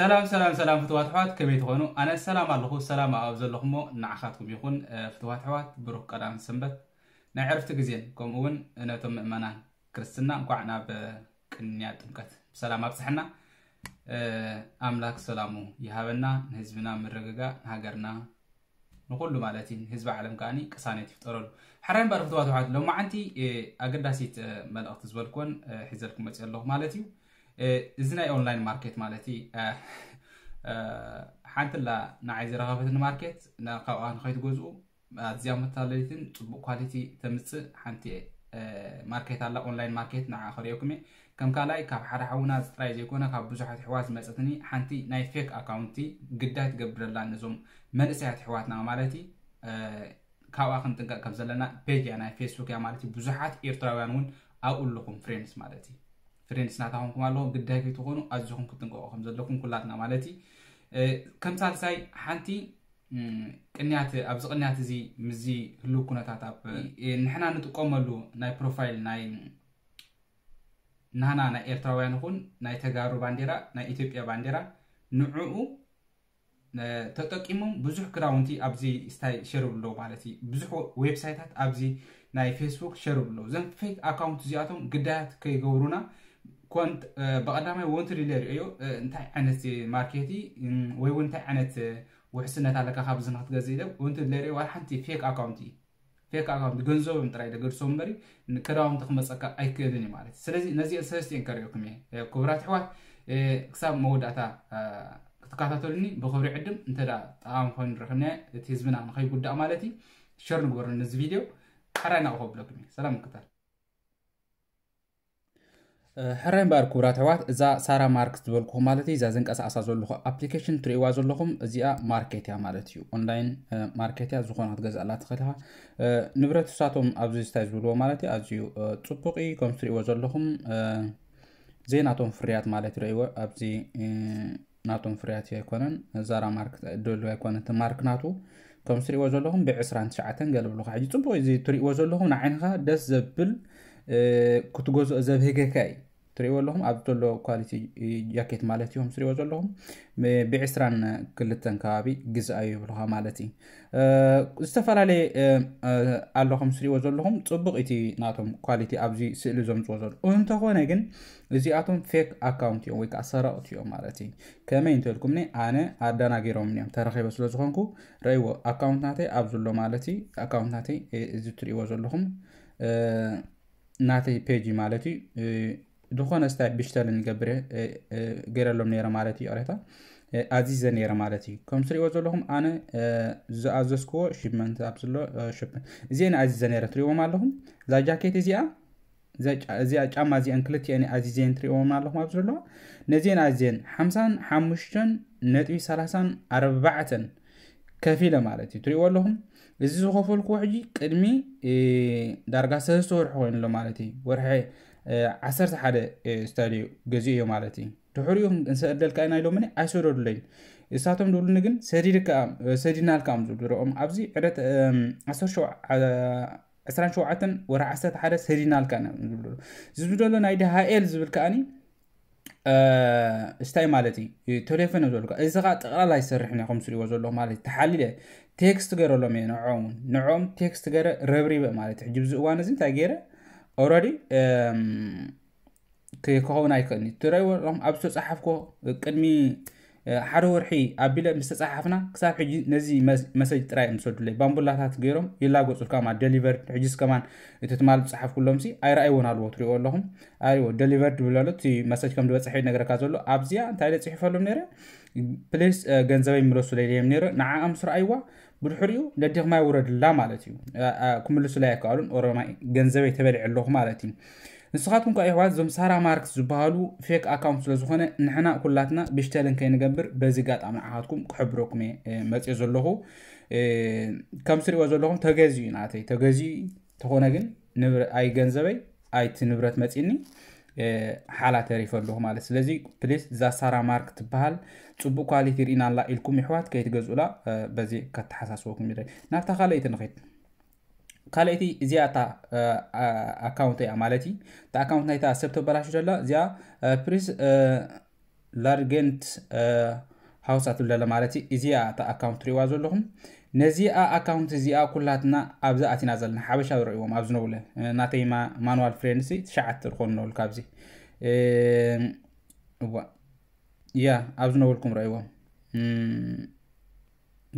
ሰላም ሰላም ሰላም ፍትዋት ኣሕዋት ከመይ ትኾኑ ኣነ ሰላም ኣለኹ ሰላም ኣብ ዘለኹሞ ንዓኻትኩም ይኹን ፍትዋት ኣሕዋት ብሩክ ቀዳም ሰንበት ናይ ዕርፍቲ ግዜን ከምኡ ከምኡውን ነቶም ምእመናን ክርስትና እንኳዕ ናብ ቅንያ ጥምቀት ብሰላም ኣብፅሕና ኣምላክ ሰላሙ ይሃበና ንህዝብና ምርግጋ ንሃገርና ንኩሉ ማለት እዩ ህዝቢ ዓለም ከዓኒ ቅሳነት ይፍጠረሉ ሓራይ እምበር ፍትዋት ኣሕዋት ሎማዓንቲ ኣገዳሲት መልእኽቲ ዝበልክዎን ሒዘልኩም መፅእ ኣለኹ ማለት እዩ እዚ ናይ ኦንላይን ማርኬት ማለት እዩ ላ ንዓይ ዝረኸበትን ማርኬት ካብኣ ንከይትገዝኡ ኣዝያ መታለሊትን ፅቡቅ ኳሊቲ ተምፅእ ሓንቲ ማርኬት ኣላ ኦንላይን ማርኬት ን ክሪኦኩም እየ ከም ካልኣይ ካብ ሓደ ሓውና ዝጥራይ ዘይኮነ ካብ ብዙሓት ሕዋት ዝመፀትኒ ሓንቲ ናይ ፌክ ኣካውንቲ ግዳይ ትገብረላ ነዞም መንእሰያት ሕዋትና ማለት እዩ ካብኣ ክንጥንቀቅ ከም ዘለና ፔጅ እያ ናይ ፌስቡክ እያ ማለት እዩ ብዙሓት ኤርትራውያን እውን ኣብኡ ኣለኹም ፍሬንድስ ማለት እዩ ፍሬንድስ እናታኹምኩም ኣለኹም ግዳይ ከይትኾኑ ኣዝኹም ክትንቀቑ ከም ዘለኩም ኩላትና ማለት እዩ ከም ሳልሳይ ሓንቲ ቅንያት ኣብዚ ቅንያት እዚ ምዚ ህልው ኩነታት ኣብ ንሕና ንጥቀመሉ ናይ ፕሮፋይል ናይ ናና ናይ ኤርትራውያን ይኹን ናይ ተጋሩ ባንዴራ ናይ ኢትዮጵያ ባንዴራ ንዕኡ ተጠቂሞም ብዙሕ ክዳውንቲ ኣብዚ ስታይ ሸርብ ኣለዉ ማለት እዩ ብዙሕ ዌብሳይታት ኣብዚ ናይ ፌስቡክ ሸርብ ኣለዉ ዘን ፌክ ኣካውንት እዚኣቶም ግዳያት ከይገብሩና ብቐዳማይ ወንቲ ዘርእዮ እንታይ ዓይነት ማርኬቲ ወይ እውን እንታይ ዓይነት ውሕስነት ኣለካ ካብዚ ንክትገዝእ ኢለ ወንቲ ዘርእዮ ሓንቲ ፌክ ኣካውንቲ እዩ ፌክ ኣካውንቲ ገንዘቦም ጥራይ ደገድሶም መሪ ክዳውንቲ ክመፀካ ኣይክእልን እዩ ማለት እዩ ስለዚ ነዚአን ሰለስተን ከሪኦኩም እየ ክቡራት ኣሕዋት ክሳብ መወዳእታ ክትከታተሉኒ ብክብሪ ዕድም እንተ ጠቃሚ ኮይኑ ንረክብ እቲ ህዝብና ንከይጉዳእ ማለት እዩ ሸር ንግበሩ ነዚ ቪድዮ ሓራይ ናቕኸ እዩ ሰላም ምክታል ሕራይ እምበኣር ክቡራ ኣሕዋት እዛ ሳራ ማርክ ዝበልኩኹም ማለት እዩ እዛ ዘንቀሳቕሳ ዘለኹ ኣፕሊኬሽን ትሪእዋ ዘለኹም እዚኣ ማርኬት እያ ማለት እዩ ኦንላይን ማርኬት እያ ዝኾነ ክትገዛእላ ትኽእልኻ ንብረት ሳቶም ኣብዚ ዝታይ ዝብልዎ ማለት እዩ ኣዝዩ ፅቡቅ ከም ትሪእዎ ዘለኹም ዘይናቶም ፍርያት ማለት ይርእይዎ ኣብዚ ናቶም ፍርያት እዩ ኣይኮነን ዛራ ማርክ ደልዩ ኣይኮነን እቲ ማርክ ናቱ ከም ዘለኹም ብ29 ገለብሉካ ሕጂ ፅቡቅ እዚ ትሪእዎ ዘለኹም ንዓይንካ ደስ ዘብል ክትገዝኦ ዘብህገካ እዩ ትሪእዎ ኣለኹም ኣብ ዘሎ ኳሊቲ ጃኬት ማለት እዮም ትሪእዎ ዘለኹም ብ2ስራን ክልተን ከባቢ ግዝኣዩ ይብልካ ማለት እዩ ዝተፈላለየ ኣለኹም ትሪእዎ ዘለኹም ፅቡቅ እቲ ናቶም ኳሊቲ ኣብዚ ስእሊ ዘምፅዎ ዘሎ እንተኾነ ግን እዚኣቶም ፌክ ኣካውንት እዮም ወይከዓ ሰረቕቲ እዮም ማለት እዩ ከመይ እንትበልኩም ኣነ ኣዳናጊሮም እዮም ተረኪበ ዝኮንኩ ረእይዎ ኣካውንት ናተይ ኣብ ዘሎ ማለት እዩ ኣካውንት ናተይ እዚ ትሪእዎ ዘለኹም ናተይ ፔጅ ማለት እዩ ዝኾነ ስታይ ብሽተል ንገብር ገይረሎም ነረ ማለት እዩ ቅሬታ ኣዚዘ ነረ ማለት እዩ ከም ትሪእዎ ዘለኹም ኣነ ዝኣዘዝክዎ ሽመንት ኣብ ኣብሎ እዚአን ኣዚዘ ነረ ትሪእዎም ኣለኹም እዛ ጃኬት እዚኣ እዚኣ ጫማ እዚአን ክልትአን ኣዚዜን ትሪእዎም ኣለኹም ኣብ ዘለዋ ነዚአን ኣዚዜን ሓምሳን ሓሙሽተን ነጥቢ ሰላሳን ኣርባዕተን ከፊ ኢለ ማለት እዩ ትሪእዎ ኣለኹም እዚ ዝኸፈልኩ ውሕጂ ቅድሚ ዳርጋ ሰለስተ ወርሒ ኮይኑሎ ማለት እዩ ወርሒ ዓሰርተ ሓደ ስታድዮ ገዚኡ እዮ ማለት እዩ ድሕሪኡ እንሰደልካ ኢና ኢሎምኒ ኣይሰደዱለይ እሳቶም ድብሉኒ ግን ሰዲድናልካም ዝብልሮኦም ኣብዚ ዕለት 27 ወርሒ ሓደ ሰዲድናልካ ዝብሉ ዝብሉ ዘሎ ናይ ድሃኤል ዝብል ከዓኒ እስታይ ማለት እዩ ቴሌፎን ዮም ዘልካ እዚ ከዓ ጠቕላላ ይሰርሕ ኒ ከም ስሪእዎ ዘለኹ ማለት እዩ ተሓሊለ ቴክስት ገረሎም እየ ንዖም ውን ንዖም ቴክስት ገረ ረብሪበ ማለት እዩ ሕጂ ብዚ እዋን እዚ እንታይ ገይረ ኦረዲ ክኸውን ኣይክእልኒ ትረይዎሎም ኣብ ዝተፃሓፍኮ ቅድሚ ሓደ ወርሒ ኣቢለ ተፃሓፍና ክሳብ ሕጂ ነዚ መሰጅ ጥራይ እዮም ባንቡላታት ገይሮም ይላገፁ ከማ ደሊቨርድ ሕጂ ስከማን እቲ ትማል ፅሓፍ ኩሎም ኣይረኣይዎን ኣለዎ ትሪእዎ ኣለኹም ኣይዎ ደሊቨርድ ብለሎ እቲ መሰጅ ከም ዝበፅሐ ነገረካ ዘሎ ኣብዚያ እንታይ ደፅሒፈሎም ነረ ፕሌስ ገንዘበይ ምለሱ ለይልዮም ነረ ንዓኦም ስረኣይዋ ብድሕሪኡ ደዲኽማ ውረድላ ማለት እዩ ክምልሱ ላይ ኣይከኣሉን ኦሮማይ ገንዘበይ ተበሊዕ ኣለኹ ማለት እዩ ንስኻትኩም ከ ይሕዋት እዞም ሳራ ማርክስ ዝበሃሉ ፌክ ኣካውንት ስለዝኾነ ንሕና ኩላትና ብሽተልን ከይንገብር በዚ ጋጣሚ ንዓኻትኩም ክሕብረኩም እየ መፅኦ ዘለኹ ከም ትሪእዎ ዘለኹም ተገዚኡ ናተይ ተገዚኡ ተኾነ ግን ኣይ ገንዘበይ ኣይቲ ንብረት መፂኒ ሓላ ተሪፈ ኣለኹ ማለት ስለዚ ፕሊስ እዛ ሳራ ማርክ ትበሃል ፅቡቅ ኳሊቲ ርኢና ኣላ ኢልኩም ይሕዋት ከይትገዝኡላ በዚ ከተሓሳስበኩም ይረ ናብታ ካልአይቲ ንኸይድ كالتي زي اتا اكونتي امالتي تا اكونت نايتا سبتو بلاشو دلا زي بريس لارجنت هاوس اتو مالتي زي اتا اكونت ري لهم نزي ا اكونت كلاتنا ابزا اتينا زلنا حبشا رويوم ابز نوله ناتي ما مانوال فريندسي شعت رخون نول كابزي ايوا يا ابز نولكم رويوم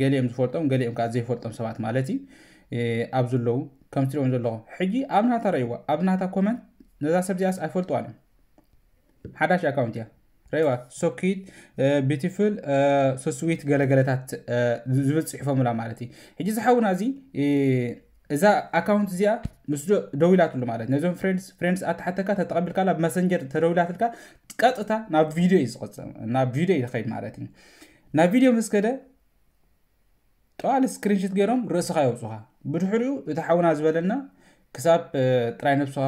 قال لي ام فورتوم قال لي سبات مالتي ኣብ ዘለው ከም ትሪኦም ዘለኹም ሕጂ ኣብ ናታ ረእይዋ ኣብ ናታ ኮመንት ነዛ ሰብ እዚኣስ ኣይፈልጥዋን እዮም ሓዳሽ ኣካውንት እያ ረእዋ ሶኪት ቢቲፉል ሶስዊት ገለገለታት ዝብል ፅሒፎምላ ማለት እዩ ሕጂ ዝሓውና እዚ እዛ ኣካውንት እዚኣ ምስ ደው ኢላ ትሉ ማለት ነዞም ፍሬንድስ ኣተሓተካ ብ ተተቐቢልካላ ብመሰንጀር ትልካ ቀጥታ ናብ ቪድዮ እዩ ዝቕፅም ናብ ቪድዮ እዩ ዝኸይድ ማለት እዩ ናብ ቪድዮ ምስ ከደ ጠዋል ስክሪንሽት ገይሮም ርእስኻ የውፅኻ ብድሕሪኡ እቲ ሓውና ዝበለና ክሳብ ጥራይ ነብስኻ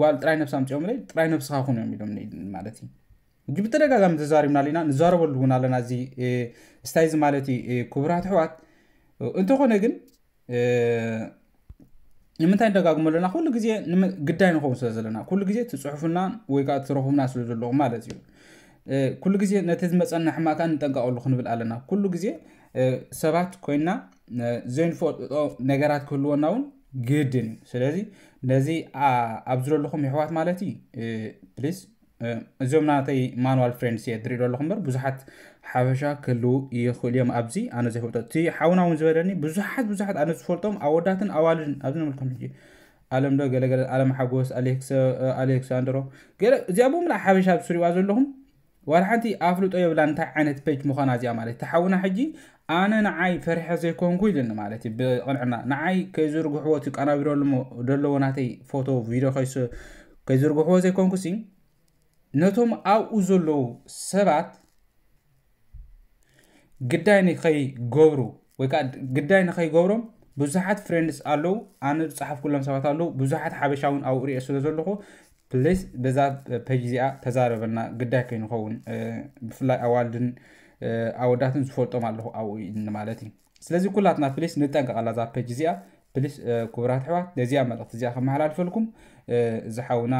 ጓል ጥራይ ነብሳ ምፅኦም ለ ጥራይ ነብስኻ ኹን እዮም ኢሎም ማለት እዩ እጂ ብተደጋጋሚ ተዛሪብና ኣለና ንዛረበሉ እውን ኣለና እዚ ስታይ ማለት እዩ ክቡራት ኣሕዋት እንተኾነ ግን ንምንታይ ንደጋግመ ኣለና ኩሉ ግዜ ግዳይ ንኸውን ስለ ዘለና ኩሉ ግዜ ትፅሑፉና ወይከዓ ትረኽቡና ስለ ዘለኹ ማለት እዩ ኩሉ ግዜ ነቲ ዝመፀና ሕማእካ ንጠንቀቀሉ ክንብል ኣለና ኩሉ ግዜ ሰባት ኮይና ዘይንፈልጦ ነገራት ክህልዎና እውን ግድን እዩ ስለዚ ነዚ ኣብ ዘለለኹም ኣሕዋት ማለት እዩ ስ እዚኦም ናተይ ማንዋል ፍሬንድስ እየ ትሪኢ ኣለኹ በር ብዙሓት ሓበሻ ክህልው ይኽእል እዮም ኣብዚ ኣነ ዘይፈልጦ እቲ ሓውና እውን ዝበለኒ ብዙሓት ብዙሓት ኣነ ዝፈልጦም ኣወዳትን ኣዋልድን ኣብዚ ንምልኩም ሕጂ ኣለም ዶ ገለገለ ኣለም ሓጎስ ኣሌክሳንድሮ እዚኣ ቦምላ ሓበሻ ዝስሪዋ ዘለኹም والحنتي أفلوت أيوة لان تعانت بيج مخانا زي مالت تحونا حجي أنا نعاي فرحة زي كونكوي لنا مالت بقنعنا نعاي كيزور قحوتك أنا بيرولو دلو ناتي فوتو فيديو خيس كيزور قحوة زي كونكوسي نتوم أو أزلو سبات قداي نخي قورو ويكا قداي نخي قورو ብዙሓት ፍሬንድስ ኣለው ኣነ ዝፀሓፍ ኩሎም ሰባት ኣለው ብዙሓት ሓበሻውን ኣብኡ ሪኦ ስለ ፕሌስ በዛ ፔጅ እዚኣ ተዛረበና ግዳይ ከይንኸውን ብፍላይ ኣዋልድን ኣወዳትን ዝፈልጦም ኣለኹ ኣብኡ ማለት እዩ ስለዚ ኩላትና ፕሊስ ንጠንቀቐላ ዛ ፔጅ እዚኣ ፕሊስ ክቡራት ኣሕዋት ነዚኣ መልእክቲ እዚኣ ከመሓላልፈልኩም እዚ ሓውና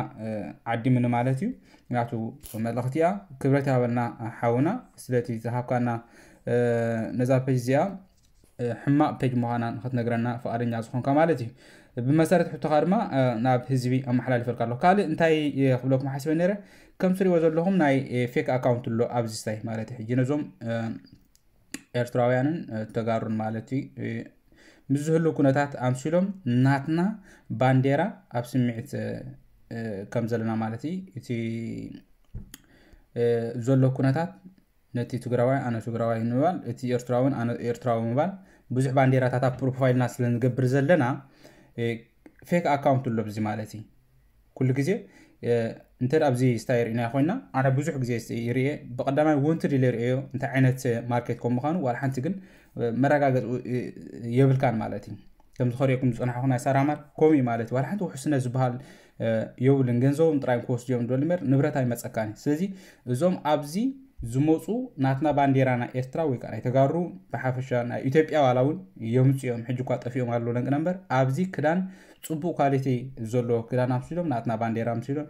ዓዲምኒ ማለት እዩ ምክንያቱ መልእክቲ እያ ክብረት ሃበልና ሓውና ስለቲ ዝሃብካና ነዛ ፔጅ እዚኣ ሕማቅ ፔጅ ምዃና ንክትነግረና ፍቃደኛ ዝኮንካ ማለት እዩ ብመሰረት ሕቶካ ድማ ናብ ህዝቢ ኣመሓላልፈልካ ኣሎ ካልእ እንታይ ክብለኩም ሓስበ ነረ ከም ትሪእዎ ዘለኹም ናይ ፌክ ኣካውንት ኣሎ ኣብዚ ስታይ ማለት እዩ ሕጂ ነዞም ኤርትራውያንን ተጋሩን ማለት እዩ ምስ ኩነታት ኣምሲሎም ናትና ባንዴራ ኣብ ስምዒት ከም ዘለና ማለት እዩ እቲ ዘሎ ኩነታት ነቲ ትግራዋይ ኣነ ትግራዋይ ንምባል እቲ ኤርትራውን ኣነ ኤርትራዊ ምባል ብዙሕ ባንዴራታት ኣብ ፕሮፋይልና ስለንገብር ዘለና ፌክ ኣካውንት ሎ ዚ ማለት እዩ ኩሉ ግዜ እንተ ኣብዚ ስታይ ርኢና ኮይና ኣነ ብዙሕ ግዜ ይርአ ብቀዳማይ ወንትድ ዝርአዮ እንታይ ዓይነት ማርኬት ከም ምኳኑ ዋ ሓንቲ ግን መረጋገፂ የብልካን ማለት እዩ ከምዚ ዝኸሪኩም ዝፅናሕኩ ናይ ሰራማር ከምኡ ማለት እዩ ሓንቲ ውሕስነት ዝበሃል የብሉን ገንዘቦም ጥራይ ክወስድዮም ዶልሜር ንብረት ኣይመፀካን ስለዚ እዞም ኣብዚ ዝመፁ ናትና ባንዴራ ባንዴራና ኤርትራ ወይ ከዓ ተጋሩ ብሓፈሻ ናይ ኢትዮጵያ ዋላ እውን የምፅ እዮም ሕጂ እኳ ጠፊኦም ኣለዉ ነቅነ እምበር ኣብዚ ክዳን ፅቡቅ ኳሊቲ ዘለዎ ክዳን ኣምሲሎም ናትና ባንዴራ ኣምሲሎም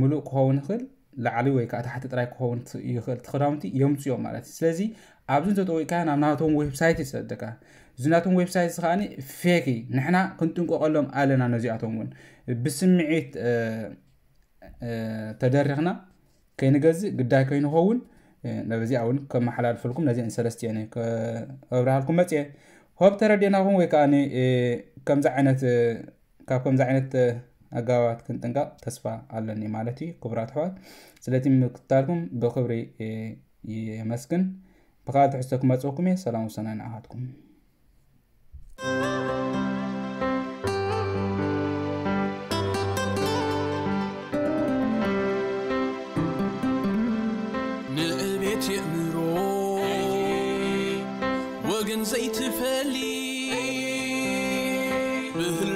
ሙሉእ ክኸውን ይኽእል ላዕሊ ወይ ከዓ ታሕቲ ጥራይ ክኸውን ይኽእል እቲ ክዳውንቲ የምፅኦም ማለት እዩ ስለዚ ኣብዚ እንተጠቂዕካ ናብ ናቶም ዌብሳይት ይሰደካ እዚ ናቶም ዌብሳይት ከዓኒ ፌክ ንሕና ክንጥንቀቀሎም ኣለና ነዚኣቶም እውን ብስምዒት ተደሪኽና ከይንገዝእ ግዳይ ከይንኸውን ነብዚኣ እውን ከመሓላልፈልኩም ነዚአን ሰለስትአን ኣብርሃልኩም መፅ ሆብ ተረድአና ኹን ወይ ከዓ ከምዚ ዓይነት ካብ ከምዚ ዓይነት ኣገባባት ክንጥንቃቕ ተስፋ ኣለኒ ማለት እዩ ክቡራት ኣሕዋት ስለቲ ምክታልኩም ብክብሪ የመስግን ብካልእ ትሕዝቶ ክመፅኩም እየ ሰላም ውሰናይ ንኣሃትኩም I'm Morgen seid ihr verliebt.